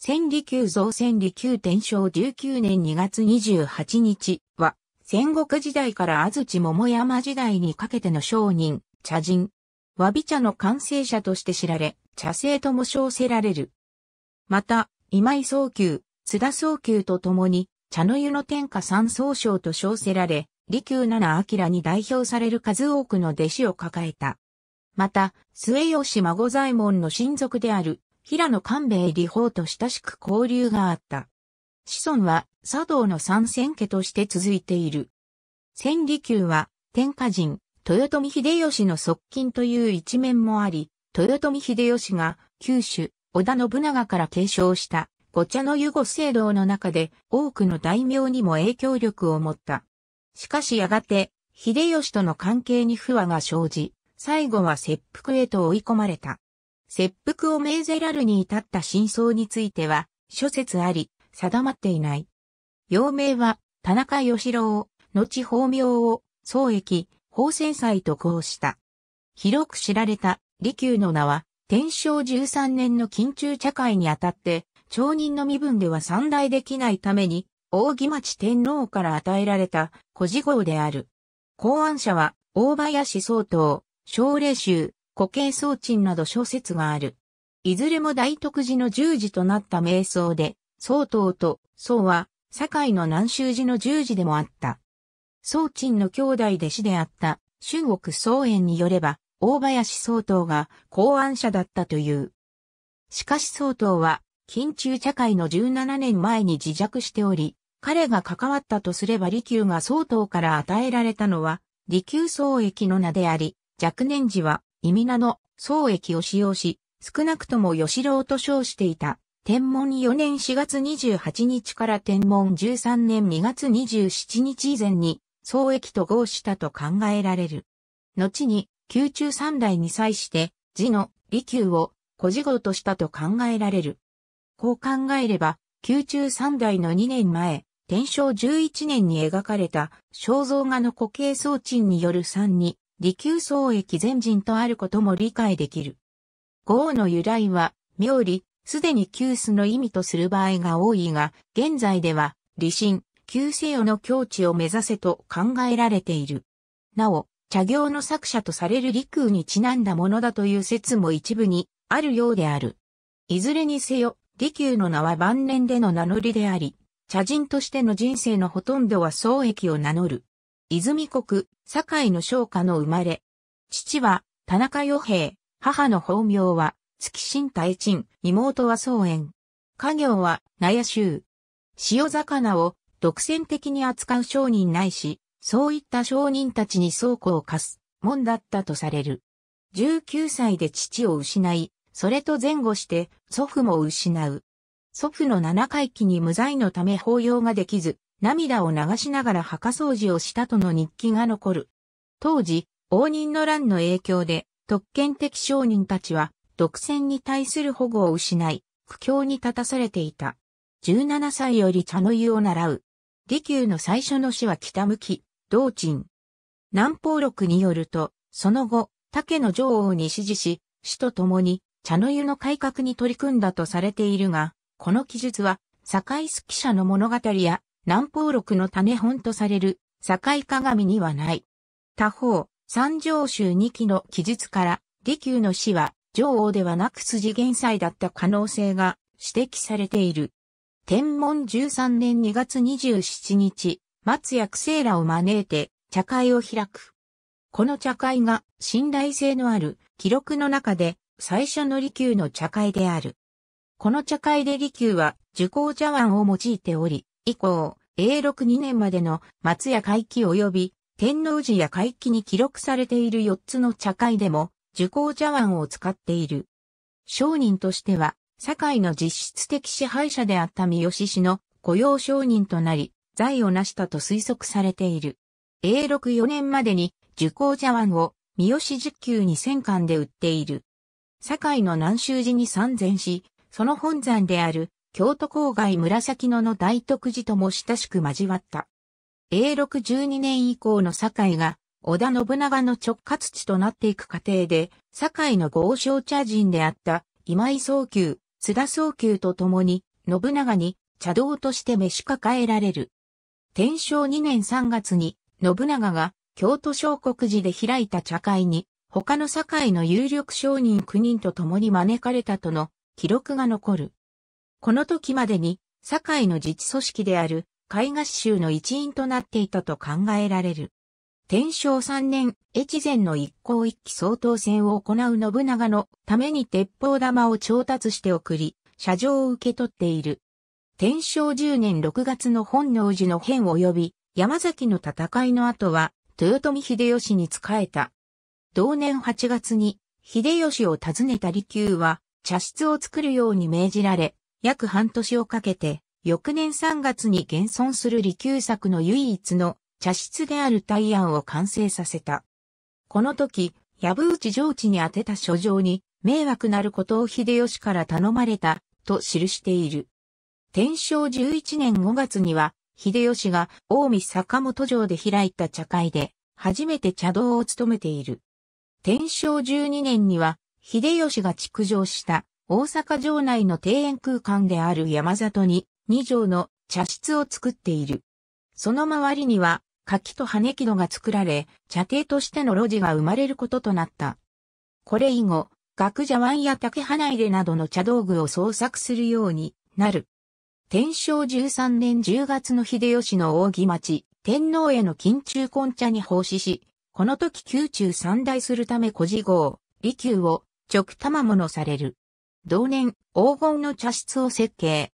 千里宮造千里宮天正19年2月28日は、戦国時代から安土桃山時代にかけての商人、茶人、和び茶の完成者として知られ、茶聖とも称せられる。また、今井宗久、津田宗久と共に、茶の湯の天下三宗匠と称せられ、利休七明に代表される数多くの弟子を抱えた。また、末吉孫左衛門の親族である平野官兵衛理法と親しく交流があった。子孫は茶道の三千家として続いている。千里宮は天下人、豊臣秀吉の側近という一面もあり、豊臣秀吉が九州、織田信長から継承したご茶の湯後制度の中で多くの大名にも影響力を持った。しかしやがて、秀吉との関係に不和が生じ、最後は切腹へと追い込まれた。切腹を命ぜらるに至った真相については、諸説あり、定まっていない。陽名は、田中義郎、後法名を、宗益、法戦祭とこうした。広く知られた、利休の名は、天正13年の近中茶会にあたって、町人の身分では三大できないために、大木町天皇から与えられた、古事号である。考案者は、大林総統、奨励衆、古形宗鎮など小説がある。いずれも大徳寺の十字となった瞑想で、宗東と宗は、堺の南州寺の十字でもあった。宗鎮の兄弟弟子であった、春国宗園によれば、大林宗東が考案者だったという。しかし宗東は、近中茶会の17年前に自弱しており、彼が関わったとすれば利休が宗東から与えられたのは、利休宗益の名であり、若年時は意味名の宗益を使用し、少なくとも吉郎と称していた。天文4年4月28日から天文13年2月27日以前に、宗益と合したと考えられる。後に、宮中三代に際して、字の利休を小事号としたと考えられる。こう考えれば、宮中三代の2年前、天正11年に描かれた肖像画の固形装置による三に、利休宗益全人とあることも理解できる。王の由来は、妙理、すでに急須の意味とする場合が多いが、現在では、理心、旧世世の境地を目指せと考えられている。なお、茶行の作者とされる利空にちなんだものだという説も一部にあるようである。いずれにせよ、利休の名は晩年での名乗りであり、茶人としての人生のほとんどは宗益を名乗る。泉国、堺の商家の生まれ。父は、田中与平、母の法名は、月新太鎮、妹は宗縁。家業は、納屋州。塩魚を、独占的に扱う商人ないし、そういった商人たちに倉庫を貸す、もんだったとされる。19歳で父を失い、それと前後して祖父も失う。祖父の七回忌に無罪のため法要ができず、涙を流しながら墓掃除をしたとの日記が残る。当時、応仁の乱の影響で、特権的商人たちは、独占に対する保護を失い、苦境に立たされていた。17歳より茶の湯を習う。利休の最初の死は北向き、道鎮。南方録によると、その後、竹の女王に指示し、死と共に茶の湯の改革に取り組んだとされているが、この記述は、堺ス記者の物語や南方録の種本とされる境鏡にはない。他方、三条州二期の記述から、利休の死は女王ではなく筋元祭だった可能性が指摘されている。天文13年2月27日、松薬聖らを招いて茶会を開く。この茶会が信頼性のある記録の中で最初の利休の茶会である。この茶会で利休は受講茶碗を用いており、以降、永禄2年までの松屋会期及び天王寺や会期に記録されている4つの茶会でも受講茶碗を使っている。商人としては、堺の実質的支配者であった三好氏の雇用商人となり、財を成したと推測されている。永禄4年までに受講茶碗を三好十級に千0 0 0巻で売っている。堺の南州寺に参禅し、その本山である京都郊外紫野の大徳寺とも親しく交わった。永禄12年以降の堺が、織田信長の直轄地となっていく過程で、堺の豪商茶人であった今井宗久、津田宗久と共に、信長に茶道として召し抱えられる。天正2年3月に、信長が京都小国寺で開いた茶会に、他の堺の有力商人9人と共に招かれたとの記録が残る。この時までに、堺の自治組織である、海賀衆の一員となっていたと考えられる。天正3年、越前の一向一揆総統戦を行う信長のために鉄砲玉を調達して送り、射上を受け取っている。天正10年6月の本能寺の変及び、山崎の戦いの後は、豊臣秀吉に仕えた。同年8月に、秀吉を訪ねた利休は、茶室を作るように命じられ、約半年をかけて、翌年3月に現存する利休作の唯一の茶室である大安を完成させた。この時、矢部内上地に宛てた書状に、迷惑なることを秀吉から頼まれた、と記している。天正11年5月には、秀吉が大見坂本城で開いた茶会で、初めて茶道を務めている。天正12年には、秀吉が築城した大阪城内の庭園空間である山里に2畳の茶室を作っている。その周りには柿と羽木戸が作られ、茶亭としての路地が生まれることとなった。これ以後、学者湾や竹花入れなどの茶道具を創作するようになる。天正13年10月の秀吉の扇町、天皇への金中根茶に奉仕し、この時宮中三大するため小事号、利休を直賜物される。同年、黄金の茶室を設計。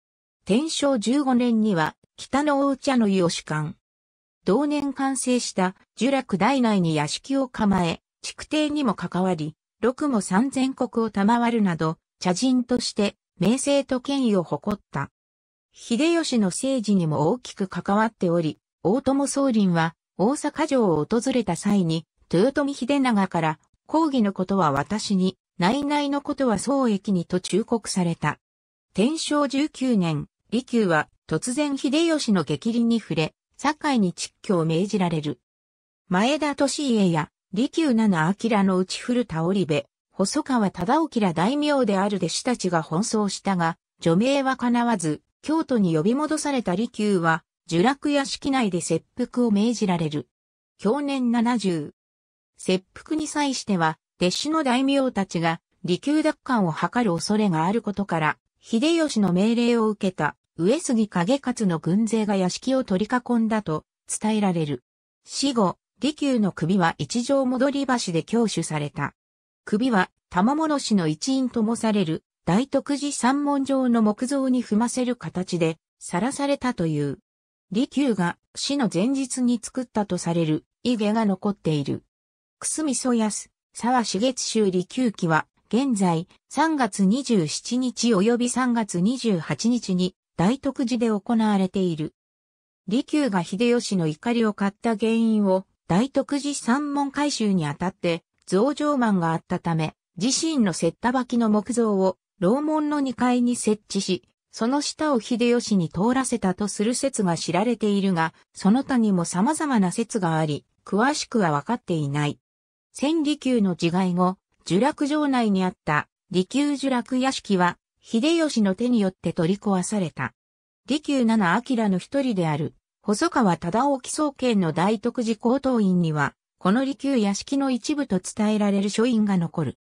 天正15年には、北のお茶の湯を主管。同年完成した聚楽大内に屋敷を構え、築堤にも関わり、六も三千国を賜るなど、茶人として名声と権威を誇った。秀吉の政治にも大きく関わっており、大友宗麟は大阪城を訪れた際に、豊臣秀長から、抗議のことは私に内々のことは宋駅にと忠告された。天正19年、利休は突然秀吉の激励に触れ、堺に蟄居を命じられる。前田利家や利休七明の内古田織部、細川忠興ら大名である弟子たちが奔走したが、除名は叶わず、京都に呼び戻された利休は、呪落屋敷内で切腹を命じられる。去年70。切腹に際しては、弟子の大名たちが利休奪還を図る恐れがあることから、秀吉の命令を受けた上杉景勝の軍勢が屋敷を取り囲んだと伝えられる。死後、利休の首は一条戻り橋で強取された。首は玉物氏の一員ともされる大徳寺三門上の木造に踏ませる形でさらされたという。利休が死の前日に作ったとされる、イゲが残っている。くすみそやす、沢茂修理休記は、現在、3月27日及び3月28日に、大徳寺で行われている。利休が秀吉の怒りを買った原因を、大徳寺三門改修にあたって、増上満があったため、自身のせったばきの木像を、楼門の2階に設置し、その下を秀吉に通らせたとする説が知られているが、その他にも様々な説があり、詳しくはわかっていない。千里休の自害後、呪落城内にあった利休呪落屋敷は、秀吉の手によって取り壊された。利休七明の一人である、細川忠興総研の大徳寺高等院には、この利休屋敷の一部と伝えられる書院が残る。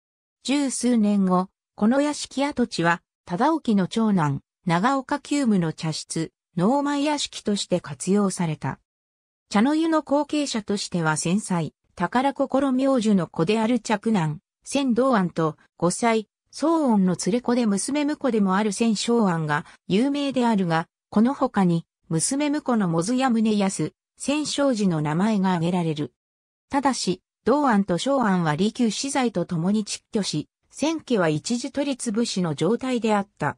十数年後、この屋敷跡地は、忠興の長男、長岡久務の茶室、農前屋敷として活用された。茶の湯の後継者としては繊細。宝心明寿の子である嫡男、千道安と五歳、宗恩の連れ子で娘婿でもある千昭安が有名であるが、この他に娘婿のもずや宗康、千昭寺の名前が挙げられる。ただし、道安と昭安は利休死罪と共に蟄居し、千家は一時取り潰しの状態であった。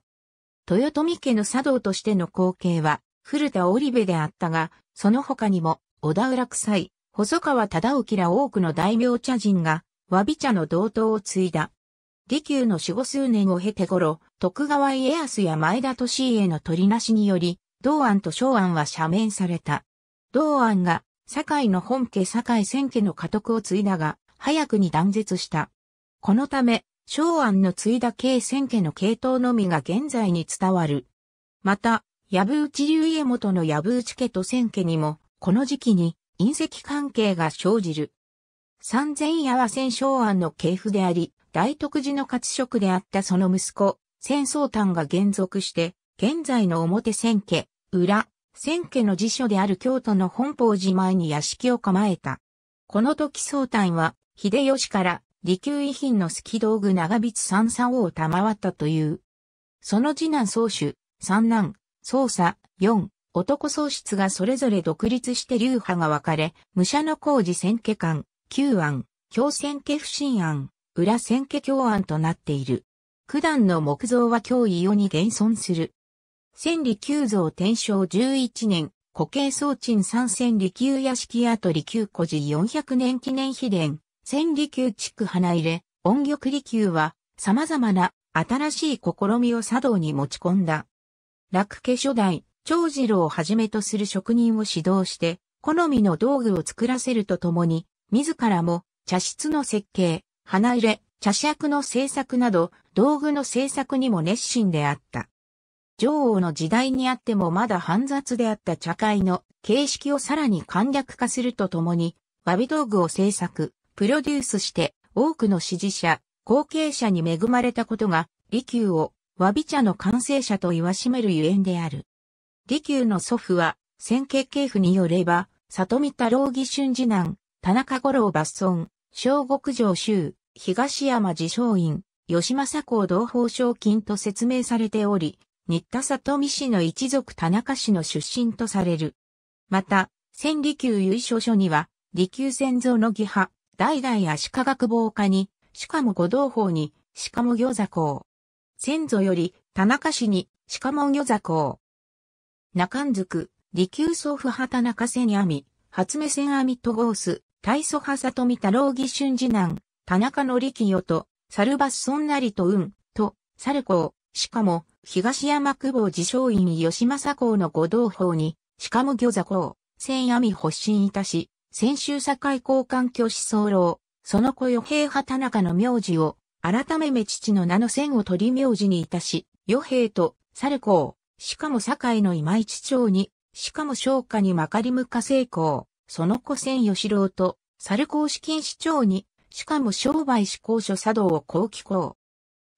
豊臣家の茶道としての光景は、古田織部であったが、その他にも、小田浦臭い、細川忠興ら多くの大名茶人が、和美茶の同等を継いだ。利休の四五数年を経て頃、徳川家康や前田利家の取りなしにより、道安と昭安は赦免された。道安が、堺の本家堺千家の家督を継いだが、早くに断絶した。このため、昭安の継いだ計千家の系統のみが現在に伝わる。また、藪内流家元の藪内家と千家にも、この時期に隕石関係が生じる。三千夜は戦勝庵の系譜であり、大徳寺の活職であったその息子、千宗丹が現続して、現在の表千家、裏、千家の辞書である京都の本邦寺前に屋敷を構えた。この時宗丹は、秀吉から、利休遺品の好き道具長光三三王を賜ったという。その次男宗主、三男、宗佐、四、男喪失がそれぞれ独立して流派が分かれ、武者の工事選挙官、旧案、強選挙不信案、裏選挙教案となっている。九段の木造は今日伊に現存する。千里旧造天正11年、固形総鎮三千里旧屋敷跡里旧古寺四百年記念碑伝、千里旧地区花入れ、音玉里旧は、様々な新しい試みを茶道に持ち込んだ。楽家初代、長次郎をはじめとする職人を指導して、好みの道具を作らせるとともに、自らも茶室の設計、花入れ、茶尺の制作など、道具の制作にも熱心であった。女王の時代にあってもまだ煩雑であった茶会の形式をさらに簡略化するとともに、詫び道具を制作、プロデュースして多くの支持者、後継者に恵まれたことが、利休を詫び茶の完成者と言わしめるゆえんである。利休の祖父は、先家系譜によれば、里見太郎義春次男、田中五郎抜村、小国上州、東山自称院、吉政公同胞賞金と説明されており、新田里見氏の一族田中氏の出身とされる。また、千利休由緒書には、利休先祖の義派、代々足利学坊家に、しかも五同胞に、しかも行座公。先祖より、田中氏に、しかも行座公。中んずく、利休祖父畑中瀬に網、初目線網とゴース、大祖派里見太郎義春次男、田中の力清と、猿バスそんなりと運、と、猿公、しかも、東山久保自称院吉政公の御同胞に、しかも御座公、千網発信いたし、先週境交換挙士僧郎、その子与平畑中の名字を、改めめ父の名の千を取り名字にいたし、与平と、猿公、しかも堺の今市町に、しかも商家にまかりむか成功、その子千吉郎と、猿公式金市長に、しかも商売志向所作動を後期公。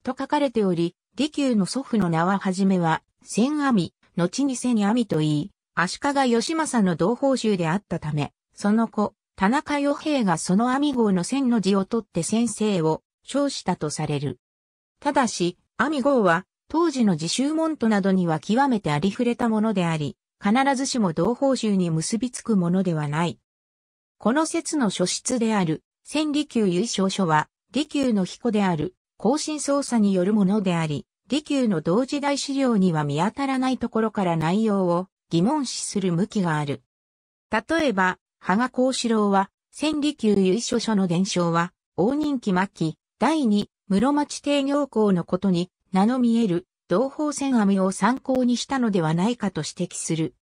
と書かれており、利休の祖父の名ははじめは、千阿弥、後に千阿弥と言い、足利義政の同胞衆であったため、その子、田中与平がその阿弥号の千の字を取って先生を称したとされる。ただし、阿弥号は当時の自習門徒などには極めてありふれたものであり、必ずしも同報酬に結びつくものではない。この説の書室である、千利休由勝書は、利休の彦である、更進捜査によるものであり、利休の同時代資料には見当たらないところから内容を疑問視する向きがある。例えば、羽賀幸四郎は、千利休由勝書の伝承は、大人気末期、第二、室町帝行校のことに名の見える同胞線網を参考にしたのではないかと指摘する。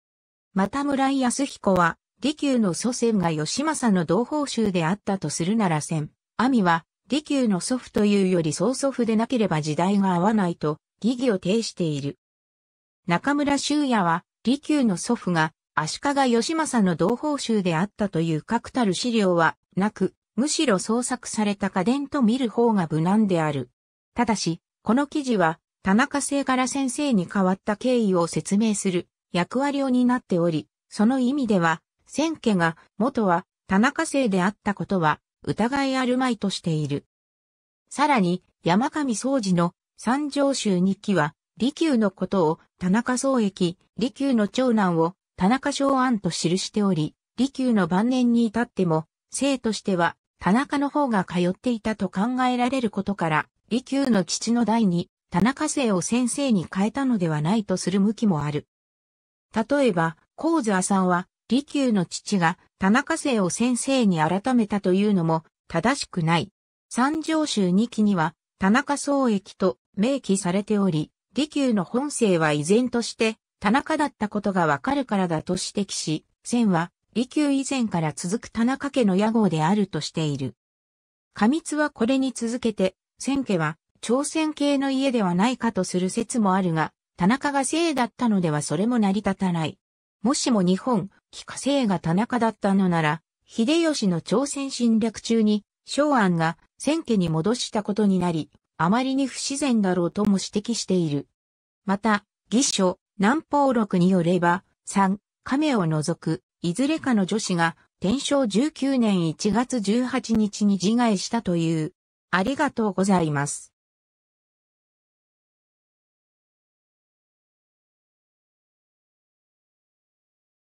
また村井康彦は、利休の祖先が義政の同胞衆であったとするなら線、網は、利休の祖父というより曽祖父でなければ時代が合わないと、疑義を呈している。中村修也は、利休の祖父が、足利義政の同胞衆であったという確たる資料はなく、むしろ創作された家電と見る方が無難である。ただし、この記事は、田中聖柄先生に代わった経緯を説明する役割を担っており、その意味では、千家が元は田中聖であったことは疑いあるまいとしている。さらに、山上宗次の三条州日記は、利休のことを田中宗益、利休の長男を田中昭安と記しており、利休の晩年に至っても、生としては田中の方が通っていたと考えられることから、利休の父の代に、田中生を先生に変えたのではないとする向きもある。例えば、高座さんは、利休の父が田中生を先生に改めたというのも正しくない。三条州二期には、田中宗益と明記されており、利休の本性は依然として田中だったことがわかるからだと指摘し、千は利休以前から続く田中家の屋号であるとしている。過密はこれに続けて千家は朝鮮系の家ではないかとする説もあるが、田中が姓だったのではそれも成り立たない。もしも日本、帰化姓が田中だったのなら、秀吉の朝鮮侵略中に、昭安が千家に戻したことになり、あまりに不自然だろうとも指摘している。また、義書、南方録によれば、三、亀を除く、いずれかの女子が、天正19年1月18日に自害したというありがとうございます。